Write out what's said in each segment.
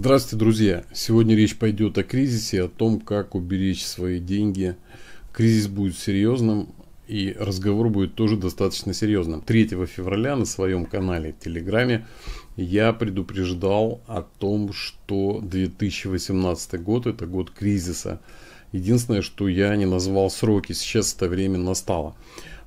Здравствуйте, друзья! Сегодня речь пойдет о кризисе, о том, как уберечь свои деньги. Кризис будет серьезным, и разговор будет тоже достаточно серьезным. 3 февраля на своем канале Телеграме я предупреждал о том, что 2018 год – это год кризиса. Единственное, что я не назвал сроки, сейчас это время настало.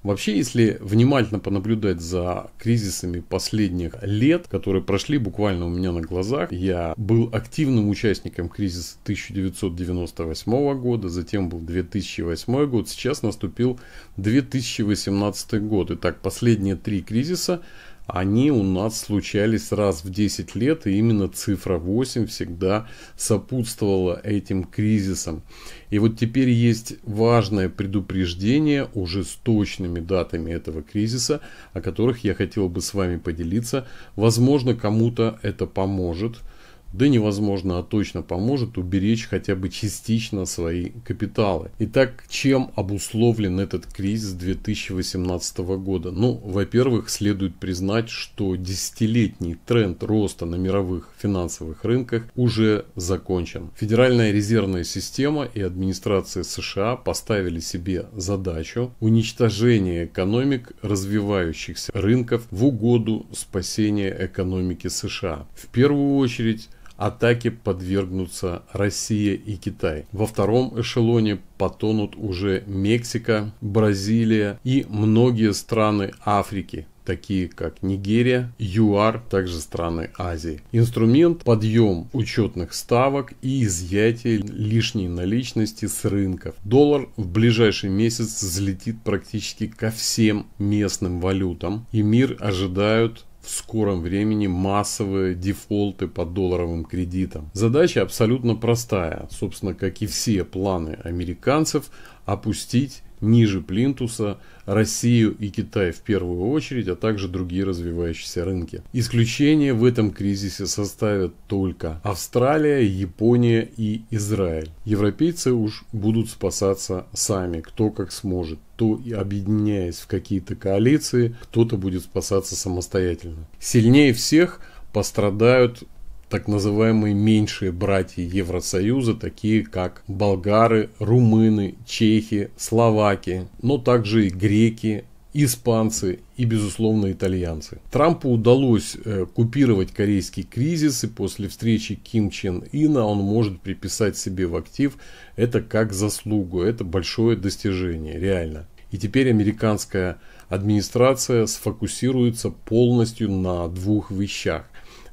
Вообще, если внимательно понаблюдать за кризисами последних лет, которые прошли буквально у меня на глазах, я был активным участником кризиса 1998 года, затем был 2008 год, сейчас наступил 2018 год. Итак, последние три кризиса – они у нас случались раз в 10 лет, и именно цифра 8 всегда сопутствовала этим кризисам. И вот теперь есть важное предупреждение уже с точными датами этого кризиса, о которых я хотел бы с вами поделиться. Возможно, кому-то это поможет – да невозможно, а точно поможет уберечь хотя бы частично свои капиталы. Итак, чем обусловлен этот кризис 2018 года? Ну, во-первых, следует признать, что десятилетний тренд роста на мировых финансовых рынках уже закончен. Федеральная резервная система и администрация США поставили себе задачу уничтожения экономик развивающихся рынков в угоду спасения экономики США. В первую очередь атаке подвергнутся Россия и Китай. Во втором эшелоне потонут уже Мексика, Бразилия и многие страны Африки, такие как Нигерия, ЮАР, также страны Азии. Инструмент – подъем учетных ставок и изъятие лишней наличности с рынков. Доллар в ближайший месяц взлетит практически ко всем местным валютам, и мир ожидают в скором времени массовые дефолты по долларовым кредитам. Задача абсолютно простая, собственно, как и все планы американцев, опустить ниже плинтуса Россию и Китай в первую очередь, а также другие развивающиеся рынки. Исключение в этом кризисе составят только Австралия, Япония и Израиль. Европейцы уж будут спасаться сами, кто как сможет то и объединяясь в какие-то коалиции, кто-то будет спасаться самостоятельно. Сильнее всех пострадают так называемые меньшие братья Евросоюза, такие как болгары, румыны, чехи, словаки, но также и греки, испанцы и, безусловно, итальянцы. Трампу удалось э, купировать корейский кризис, и после встречи Ким Чен Ина он может приписать себе в актив это как заслугу, это большое достижение, реально. И теперь американская администрация сфокусируется полностью на двух вещах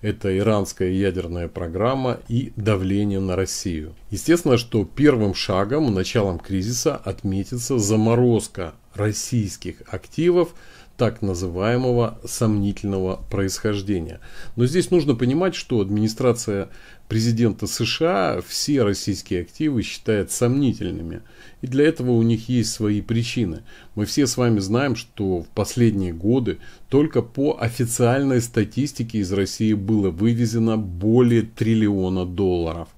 это иранская ядерная программа и давление на Россию. Естественно, что первым шагом, началом кризиса отметится заморозка российских активов – так называемого сомнительного происхождения. Но здесь нужно понимать, что администрация президента США все российские активы считает сомнительными. И для этого у них есть свои причины. Мы все с вами знаем, что в последние годы только по официальной статистике из России было вывезено более триллиона долларов.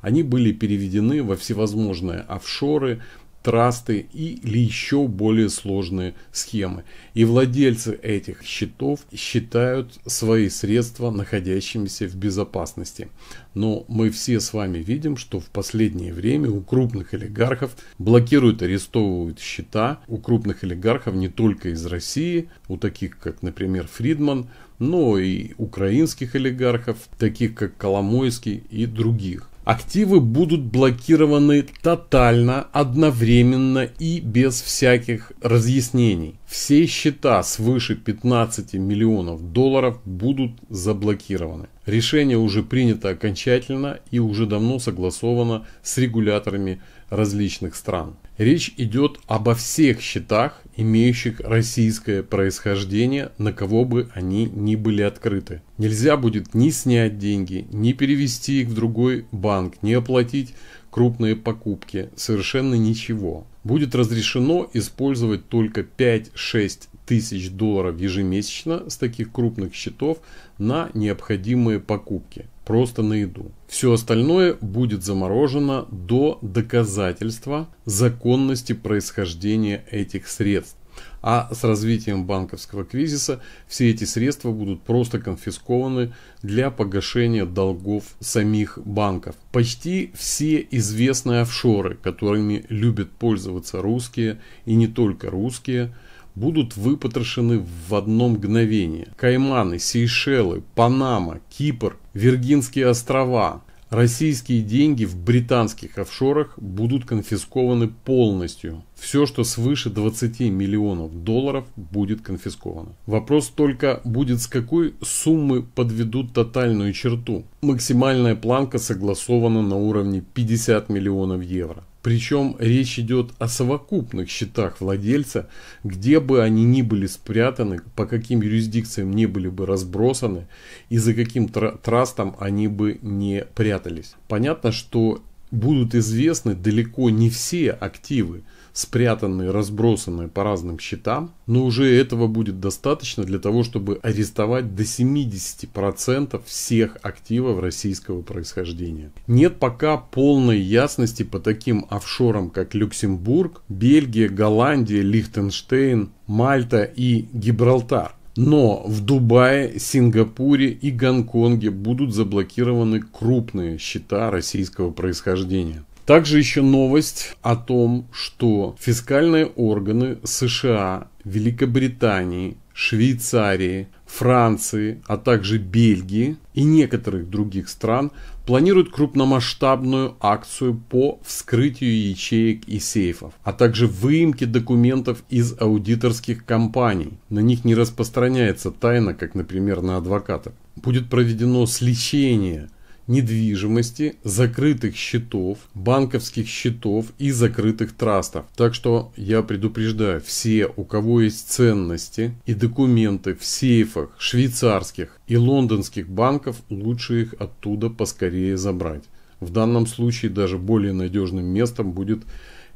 Они были переведены во всевозможные офшоры, трасты или еще более сложные схемы. И владельцы этих счетов считают свои средства находящимися в безопасности. Но мы все с вами видим, что в последнее время у крупных олигархов блокируют, арестовывают счета. У крупных олигархов не только из России, у таких как, например, Фридман, но и украинских олигархов, таких как Коломойский и других активы будут блокированы тотально, одновременно и без всяких разъяснений. Все счета свыше 15 миллионов долларов будут заблокированы. Решение уже принято окончательно и уже давно согласовано с регуляторами различных стран. Речь идет обо всех счетах, имеющих российское происхождение, на кого бы они ни были открыты. Нельзя будет ни снять деньги, ни перевести их в другой банк, ни оплатить крупные покупки, совершенно ничего. Будет разрешено использовать только 5-6 тысяч долларов ежемесячно с таких крупных счетов на необходимые покупки просто на еду. Все остальное будет заморожено до доказательства законности происхождения этих средств. А с развитием банковского кризиса все эти средства будут просто конфискованы для погашения долгов самих банков. Почти все известные офшоры, которыми любят пользоваться русские и не только русские – будут выпотрошены в одно мгновение. Кайманы, Сейшелы, Панама, Кипр, Виргинские острова. Российские деньги в британских офшорах будут конфискованы полностью. Все, что свыше 20 миллионов долларов, будет конфисковано. Вопрос только будет, с какой суммы подведут тотальную черту. Максимальная планка согласована на уровне 50 миллионов евро. Причем речь идет о совокупных счетах владельца, где бы они ни были спрятаны, по каким юрисдикциям не были бы разбросаны и за каким трастом они бы не прятались. Понятно, что будут известны далеко не все активы, спрятанные, разбросанные по разным счетам, но уже этого будет достаточно для того, чтобы арестовать до 70% всех активов российского происхождения. Нет пока полной ясности по таким офшорам, как Люксембург, Бельгия, Голландия, Лихтенштейн, Мальта и Гибралтар. Но в Дубае, Сингапуре и Гонконге будут заблокированы крупные счета российского происхождения. Также еще новость о том, что фискальные органы США, Великобритании, Швейцарии, Франции, а также Бельгии и некоторых других стран планируют крупномасштабную акцию по вскрытию ячеек и сейфов, а также выемке документов из аудиторских компаний. На них не распространяется тайна, как, например, на адвокатов. Будет проведено сличение недвижимости, закрытых счетов, банковских счетов и закрытых трастов. Так что я предупреждаю, все, у кого есть ценности и документы в сейфах швейцарских и лондонских банков, лучше их оттуда поскорее забрать. В данном случае даже более надежным местом будет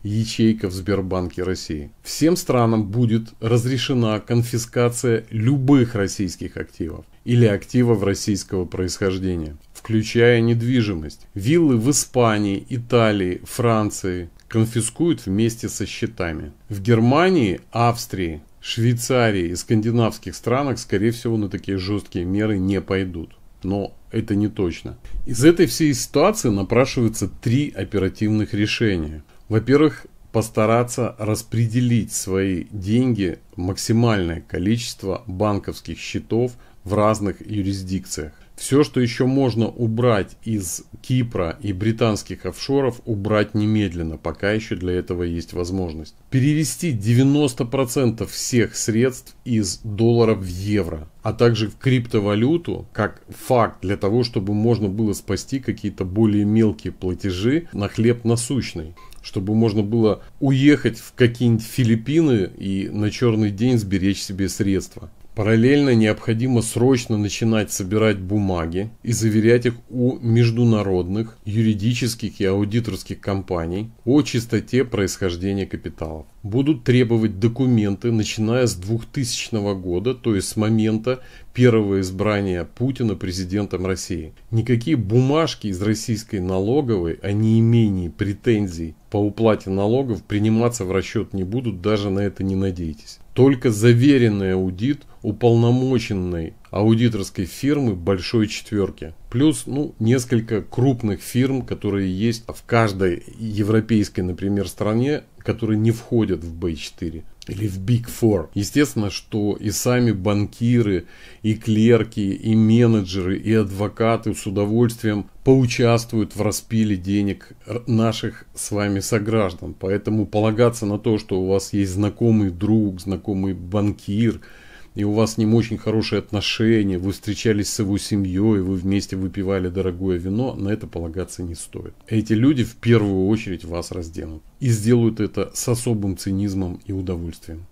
ячейка в Сбербанке России. Всем странам будет разрешена конфискация любых российских активов или активов российского происхождения включая недвижимость. Виллы в Испании, Италии, Франции конфискуют вместе со счетами. В Германии, Австрии, Швейцарии и скандинавских странах, скорее всего, на такие жесткие меры не пойдут. Но это не точно. Из этой всей ситуации напрашиваются три оперативных решения. Во-первых, постараться распределить свои деньги в максимальное количество банковских счетов в разных юрисдикциях. Все, что еще можно убрать из Кипра и британских офшоров, убрать немедленно, пока еще для этого есть возможность. Перевести 90% всех средств из долларов в евро, а также в криптовалюту, как факт для того, чтобы можно было спасти какие-то более мелкие платежи на хлеб насущный чтобы можно было уехать в какие-нибудь Филиппины и на черный день сберечь себе средства. Параллельно необходимо срочно начинать собирать бумаги и заверять их у международных юридических и аудиторских компаний о чистоте происхождения капиталов. Будут требовать документы, начиная с 2000 года, то есть с момента, первого избрания Путина президентом России. Никакие бумажки из российской налоговой о а неимении претензий по уплате налогов приниматься в расчет не будут, даже на это не надейтесь. Только заверенный аудит уполномоченной аудиторской фирмы большой четверки. Плюс ну, несколько крупных фирм, которые есть в каждой европейской, например, стране, которые не входят в B4 или в Big Four. Естественно, что и сами банкиры, и клерки, и менеджеры, и адвокаты с удовольствием поучаствуют в распиле денег наших с вами сограждан. Поэтому полагаться на то, что у вас есть знакомый друг, знакомый банкир – и у вас с ним очень хорошие отношения, вы встречались с его семьей, вы вместе выпивали дорогое вино, на это полагаться не стоит. Эти люди в первую очередь вас разденут и сделают это с особым цинизмом и удовольствием.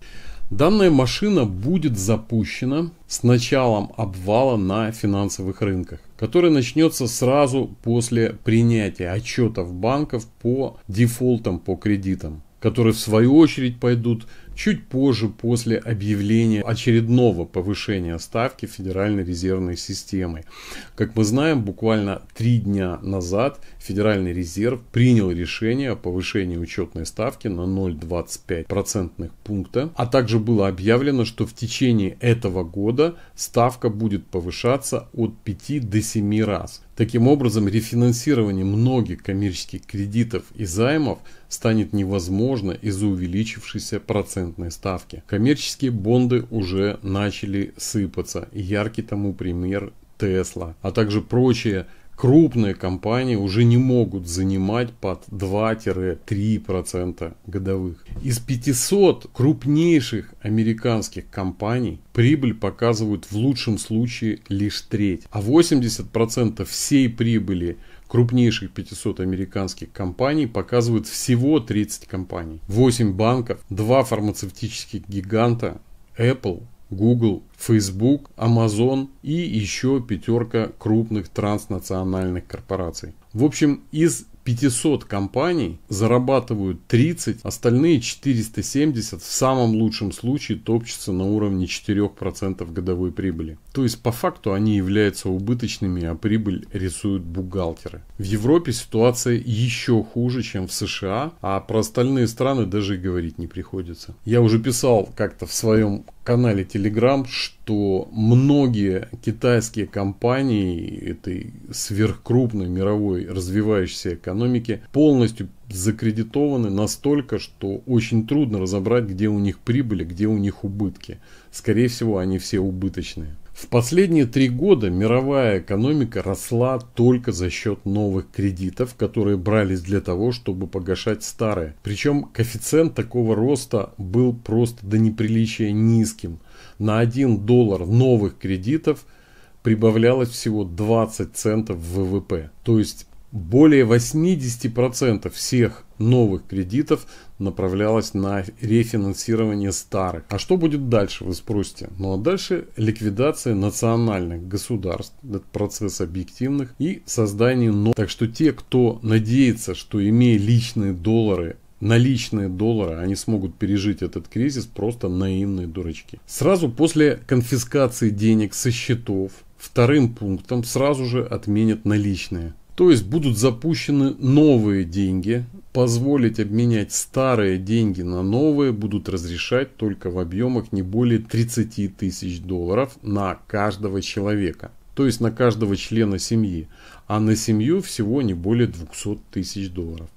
Данная машина будет запущена с началом обвала на финансовых рынках, который начнется сразу после принятия отчетов банков по дефолтам по кредитам которые в свою очередь пойдут чуть позже после объявления очередного повышения ставки Федеральной резервной системы. Как мы знаем, буквально три дня назад Федеральный резерв принял решение о повышении учетной ставки на 0,25% процентных пункта, а также было объявлено, что в течение этого года ставка будет повышаться от 5 до 7 раз. Таким образом, рефинансирование многих коммерческих кредитов и займов станет невозможно из-за увеличившейся процентной ставки. Коммерческие бонды уже начали сыпаться. Яркий тому пример Тесла, а также прочие крупные компании уже не могут занимать под 2-3% годовых. Из 500 крупнейших американских компаний прибыль показывают в лучшем случае лишь треть, а 80% всей прибыли крупнейших 500 американских компаний показывают всего 30 компаний. 8 банков, 2 фармацевтических гиганта, Apple, Google, Facebook, Amazon и еще пятерка крупных транснациональных корпораций. В общем, из 500 компаний зарабатывают 30, остальные 470 в самом лучшем случае топчутся на уровне 4% годовой прибыли. То есть по факту они являются убыточными, а прибыль рисуют бухгалтеры. В Европе ситуация еще хуже, чем в США, а про остальные страны даже и говорить не приходится. Я уже писал как-то в своем канале Telegram, что многие китайские компании этой сверхкрупной мировой развивающейся экономики полностью закредитованы настолько, что очень трудно разобрать, где у них прибыль, а где у них убытки. Скорее всего, они все убыточные. В последние три года мировая экономика росла только за счет новых кредитов, которые брались для того, чтобы погашать старые. Причем коэффициент такого роста был просто до неприличия низким. На 1 доллар новых кредитов прибавлялось всего 20 центов ВВП. То есть более 80% всех новых кредитов направлялось на рефинансирование старых. А что будет дальше, вы спросите? Ну а дальше ликвидация национальных государств, этот процесс объективных и создание новых. Так что те, кто надеется, что имея личные доллары, наличные доллары, они смогут пережить этот кризис, просто наивные дурачки. Сразу после конфискации денег со счетов, вторым пунктом сразу же отменят наличные. То есть будут запущены новые деньги, позволить обменять старые деньги на новые будут разрешать только в объемах не более 30 тысяч долларов на каждого человека, то есть на каждого члена семьи, а на семью всего не более 200 тысяч долларов.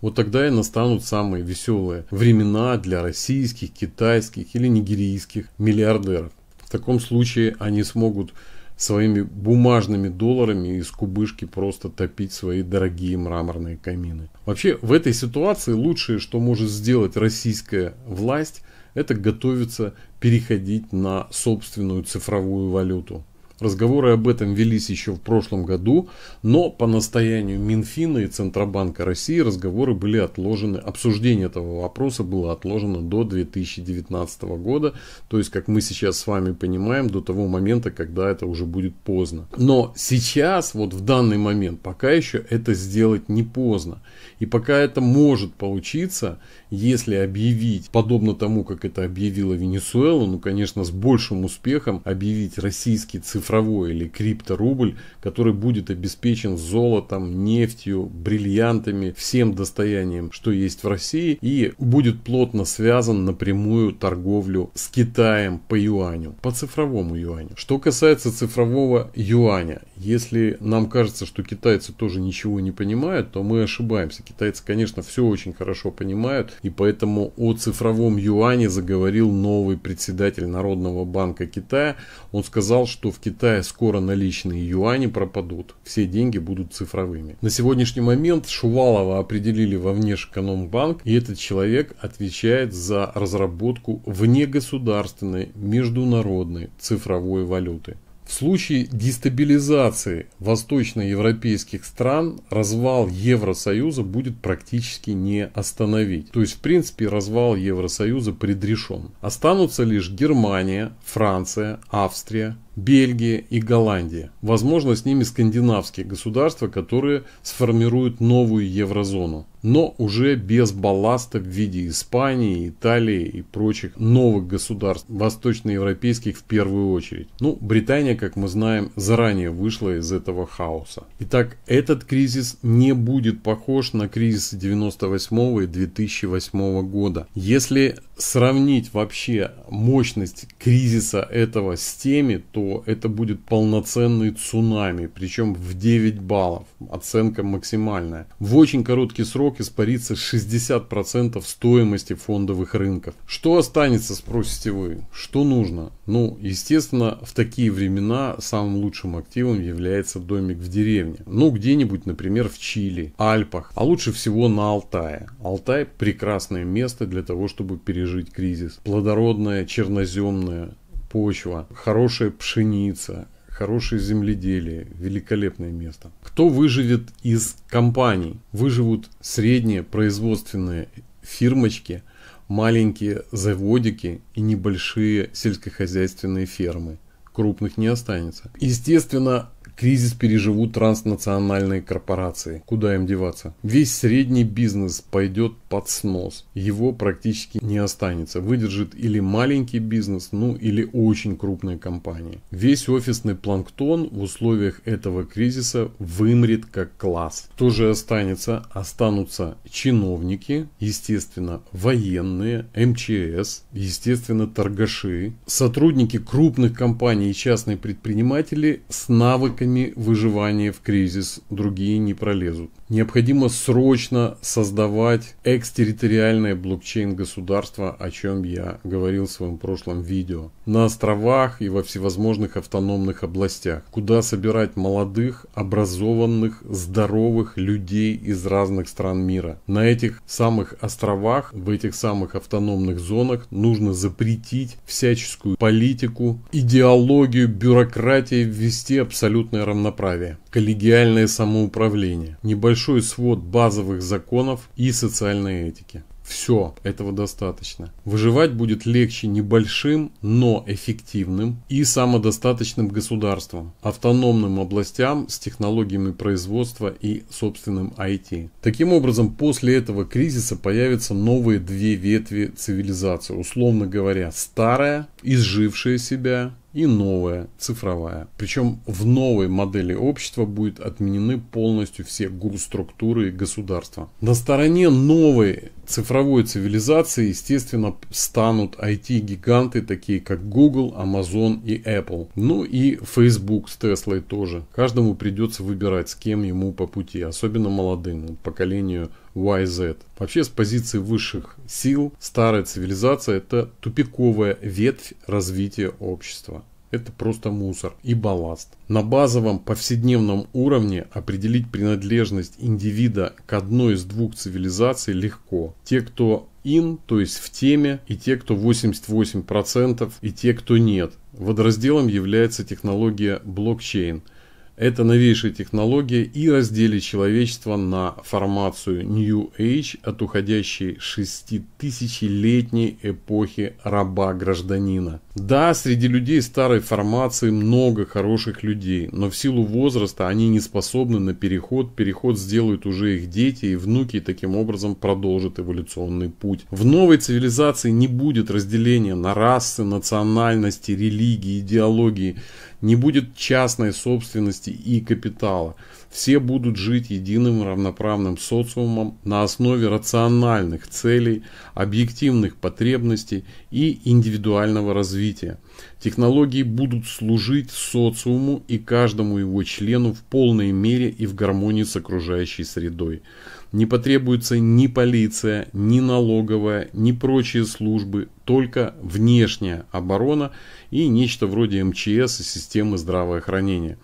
Вот тогда и настанут самые веселые времена для российских, китайских или нигерийских миллиардеров. В таком случае они смогут своими бумажными долларами из кубышки просто топить свои дорогие мраморные камины. Вообще, в этой ситуации лучшее, что может сделать российская власть, это готовиться переходить на собственную цифровую валюту. Разговоры об этом велись еще в прошлом году, но по настоянию Минфина и Центробанка России разговоры были отложены, обсуждение этого вопроса было отложено до 2019 года, то есть, как мы сейчас с вами понимаем, до того момента, когда это уже будет поздно. Но сейчас, вот в данный момент, пока еще это сделать не поздно. И пока это может получиться, если объявить, подобно тому, как это объявила Венесуэла, ну, конечно, с большим успехом объявить российский цифровой цифровой или крипторубль, который будет обеспечен золотом, нефтью, бриллиантами, всем достоянием, что есть в России и будет плотно связан напрямую торговлю с Китаем по юаню, по цифровому юаню. Что касается цифрового юаня, если нам кажется, что китайцы тоже ничего не понимают, то мы ошибаемся. Китайцы, конечно, все очень хорошо понимают, и поэтому о цифровом юане заговорил новый председатель Народного банка Китая. Он сказал, что в Китае Китая скоро наличные юани пропадут, все деньги будут цифровыми. На сегодняшний момент Шувалова определили во Внешэкономбанк, и этот человек отвечает за разработку внегосударственной международной цифровой валюты. В случае дестабилизации восточноевропейских стран развал Евросоюза будет практически не остановить. То есть, в принципе, развал Евросоюза предрешен. Останутся лишь Германия, Франция, Австрия, Бельгия и Голландия. Возможно, с ними скандинавские государства, которые сформируют новую еврозону. Но уже без балласта в виде Испании, Италии и прочих новых государств, восточноевропейских в первую очередь. Ну, Британия, как мы знаем, заранее вышла из этого хаоса. Итак, этот кризис не будет похож на кризис 98 и 2008 года. Если сравнить вообще мощность кризиса этого с теми, то это будет полноценный цунами, причем в 9 баллов, оценка максимальная. В очень короткий срок испарится 60% стоимости фондовых рынков. Что останется, спросите вы? Что нужно? Ну, естественно, в такие времена самым лучшим активом является домик в деревне. Ну, где-нибудь, например, в Чили, Альпах, а лучше всего на Алтае. Алтай – прекрасное место для того, чтобы пережить кризис. Плодородная, черноземная почва, хорошая пшеница, хорошее земледелие, великолепное место. Кто выживет из компаний? Выживут средние производственные фирмочки – маленькие заводики и небольшие сельскохозяйственные фермы. Крупных не останется. Естественно, Кризис переживут транснациональные корпорации. Куда им деваться? Весь средний бизнес пойдет под снос. Его практически не останется. Выдержит или маленький бизнес, ну или очень крупные компании. Весь офисный планктон в условиях этого кризиса вымрет как класс. Кто же останется? Останутся чиновники, естественно, военные, МЧС, естественно, торгаши, сотрудники крупных компаний и частные предприниматели с навыками методами выживания в кризис другие не пролезут. Необходимо срочно создавать экстерриториальное блокчейн-государство, о чем я говорил в своем прошлом видео, на островах и во всевозможных автономных областях, куда собирать молодых, образованных, здоровых людей из разных стран мира. На этих самых островах, в этих самых автономных зонах нужно запретить всяческую политику, идеологию, бюрократии, ввести абсолютное равноправие, коллегиальное самоуправление, небольшое Небольшой свод базовых законов и социальной этики. Все, этого достаточно. Выживать будет легче небольшим, но эффективным и самодостаточным государством, автономным областям с технологиями производства и собственным IT. Таким образом, после этого кризиса появятся новые две ветви цивилизации, условно говоря, старая, изжившая себя и новая цифровая. Причем в новой модели общества будет отменены полностью все гурструктуры государства. На стороне новой цифровой цивилизации, естественно, станут IT-гиганты, такие как Google, Amazon и Apple. Ну и Facebook с Теслой тоже. Каждому придется выбирать, с кем ему по пути, особенно молодым, поколению YZ. Вообще с позиции высших сил старая цивилизация это тупиковая ветвь развития общества. Это просто мусор и балласт. На базовом повседневном уровне определить принадлежность индивида к одной из двух цивилизаций легко. Те, кто ин то есть в теме, и те, кто 88%, и те, кто нет. Водразделом является технология блокчейн – это новейшая технология и разделит человечество на формацию New Age от уходящей шеститысячелетней эпохи раба-гражданина. Да, среди людей старой формации много хороших людей, но в силу возраста они не способны на переход, переход сделают уже их дети и внуки и таким образом продолжат эволюционный путь. В новой цивилизации не будет разделения на расы, национальности, религии, идеологии не будет частной собственности и капитала. Все будут жить единым равноправным социумом на основе рациональных целей, объективных потребностей и индивидуального развития. Технологии будут служить социуму и каждому его члену в полной мере и в гармонии с окружающей средой. Не потребуется ни полиция, ни налоговая, ни прочие службы, только внешняя оборона – и нечто вроде МЧС и системы здравоохранения.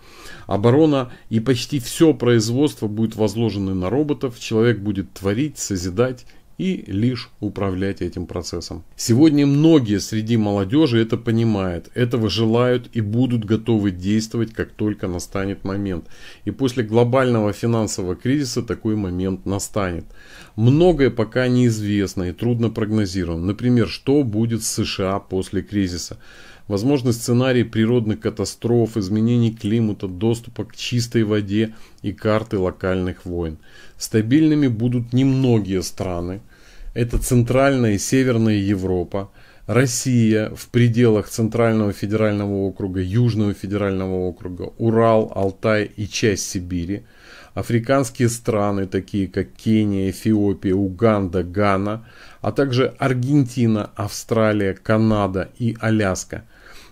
Оборона и почти все производство будет возложено на роботов, человек будет творить, созидать и лишь управлять этим процессом. Сегодня многие среди молодежи это понимают, этого желают и будут готовы действовать, как только настанет момент. И после глобального финансового кризиса такой момент настанет. Многое пока неизвестно и трудно прогнозировано. Например, что будет с США после кризиса. Возможны сценарии природных катастроф, изменений климата, доступа к чистой воде и карты локальных войн. Стабильными будут немногие страны. Это Центральная и Северная Европа, Россия в пределах Центрального федерального округа, Южного федерального округа, Урал, Алтай и часть Сибири – африканские страны, такие как Кения, Эфиопия, Уганда, Гана, а также Аргентина, Австралия, Канада и Аляска.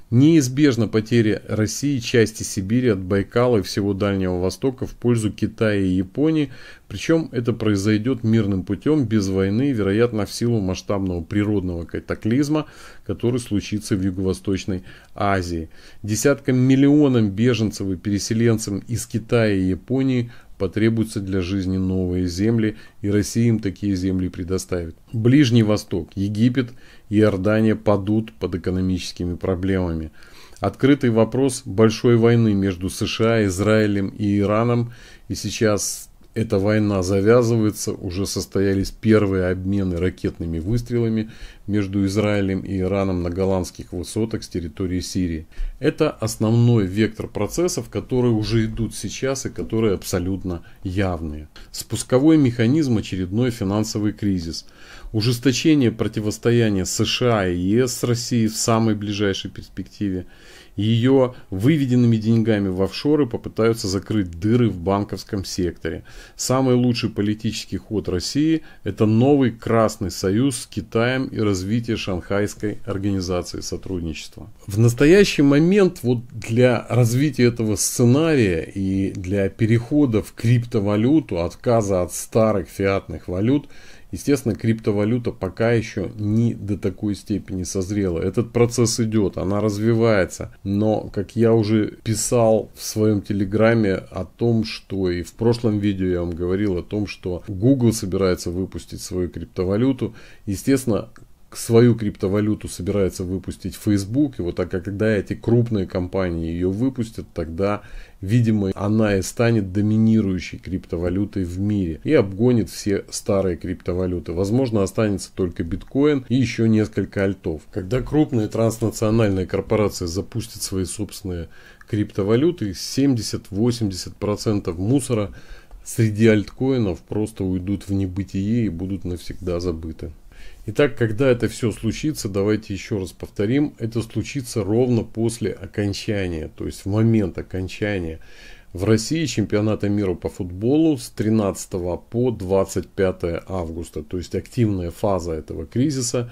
Неизбежна потеря России части Сибири от Байкала и всего Дальнего Востока в пользу Китая и Японии, причем это произойдет мирным путем, без войны, вероятно, в силу масштабного природного катаклизма, который случится в Юго-Восточной Азии. Десяткам миллионам беженцев и переселенцам из Китая и Японии потребуются для жизни новые земли, и Россия им такие земли предоставит. Ближний Восток, Египет и Иордания падут под экономическими проблемами. Открытый вопрос большой войны между США, Израилем и Ираном, и сейчас эта война завязывается, уже состоялись первые обмены ракетными выстрелами между Израилем и Ираном на голландских высотах с территории Сирии. Это основной вектор процессов, которые уже идут сейчас и которые абсолютно явные. Спусковой механизм – очередной финансовый кризис. Ужесточение противостояния США и ЕС с Россией в самой ближайшей перспективе – ее выведенными деньгами в офшоры попытаются закрыть дыры в банковском секторе. Самый лучший политический ход России – это новый Красный Союз с Китаем и развитие Шанхайской организации сотрудничества. В настоящий момент вот для развития этого сценария и для перехода в криптовалюту, отказа от старых фиатных валют – Естественно, криптовалюта пока еще не до такой степени созрела. Этот процесс идет, она развивается. Но, как я уже писал в своем телеграме о том, что и в прошлом видео я вам говорил о том, что Google собирается выпустить свою криптовалюту. Естественно, свою криптовалюту собирается выпустить Facebook. И вот так как когда эти крупные компании ее выпустят, тогда, видимо, она и станет доминирующей криптовалютой в мире и обгонит все старые криптовалюты. Возможно, останется только биткоин и еще несколько альтов. Когда крупные транснациональные корпорации запустят свои собственные криптовалюты, 70-80% мусора среди альткоинов просто уйдут в небытие и будут навсегда забыты. Итак, когда это все случится, давайте еще раз повторим, это случится ровно после окончания, то есть в момент окончания в России чемпионата мира по футболу с 13 по 25 августа, то есть активная фаза этого кризиса,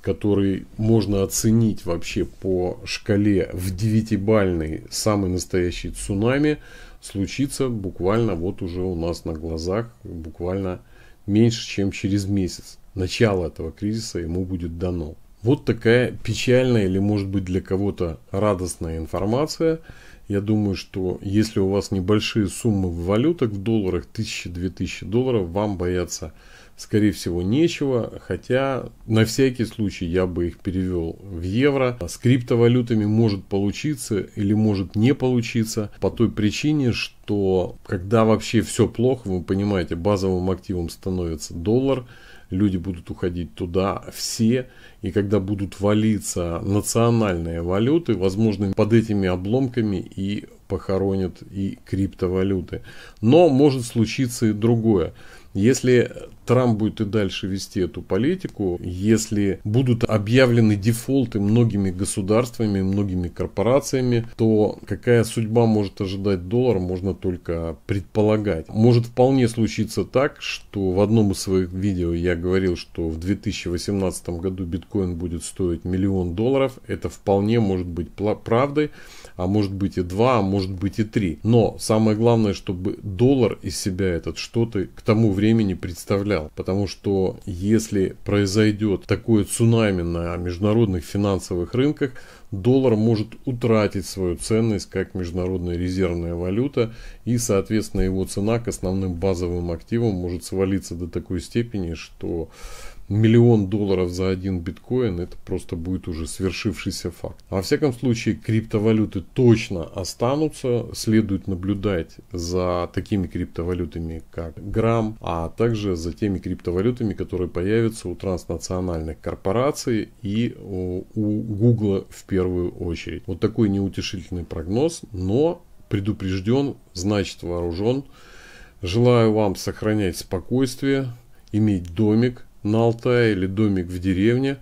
который можно оценить вообще по шкале в девятибальной самый настоящий цунами, случится буквально вот уже у нас на глазах, буквально меньше, чем через месяц начало этого кризиса ему будет дано. Вот такая печальная или, может быть, для кого-то радостная информация. Я думаю, что если у вас небольшие суммы в валютах, в долларах, 1000-2000 долларов, вам бояться, скорее всего, нечего. Хотя, на всякий случай, я бы их перевел в евро. С криптовалютами может получиться или может не получиться. По той причине, что когда вообще все плохо, вы понимаете, базовым активом становится доллар – люди будут уходить туда все, и когда будут валиться национальные валюты, возможно, под этими обломками и похоронят и криптовалюты. Но может случиться и другое. Если Трамп будет и дальше вести эту политику, если будут объявлены дефолты многими государствами, многими корпорациями, то какая судьба может ожидать доллара, можно только предполагать. Может вполне случиться так, что в одном из своих видео я говорил, что в 2018 году биткоин будет стоить миллион долларов. Это вполне может быть правдой а может быть и 2, а может быть и 3. Но самое главное, чтобы доллар из себя этот что-то к тому времени представлял. Потому что если произойдет такое цунами на международных финансовых рынках, доллар может утратить свою ценность как международная резервная валюта и, соответственно, его цена к основным базовым активам может свалиться до такой степени, что миллион долларов за один биткоин, это просто будет уже свершившийся факт. Во всяком случае, криптовалюты точно останутся. Следует наблюдать за такими криптовалютами, как Грамм, а также за теми криптовалютами, которые появятся у транснациональных корпораций и у Гугла в первую очередь. Вот такой неутешительный прогноз, но предупрежден, значит вооружен. Желаю вам сохранять спокойствие, иметь домик, на Алтае или домик в деревне.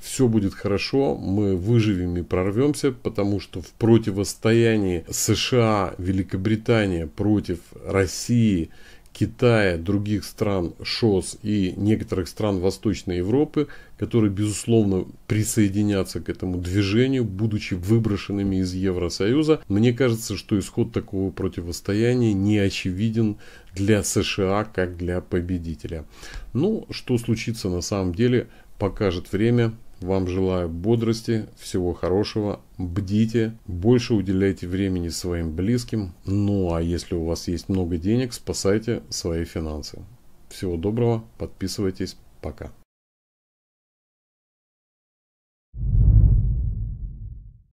Все будет хорошо, мы выживем и прорвемся, потому что в противостоянии США, Великобритания против России Китая, других стран ШОС и некоторых стран Восточной Европы, которые, безусловно, присоединятся к этому движению, будучи выброшенными из Евросоюза. Мне кажется, что исход такого противостояния не очевиден для США, как для победителя. Ну, что случится на самом деле, покажет время, вам желаю бодрости, всего хорошего, бдите, больше уделяйте времени своим близким. Ну а если у вас есть много денег, спасайте свои финансы. Всего доброго, подписывайтесь, пока.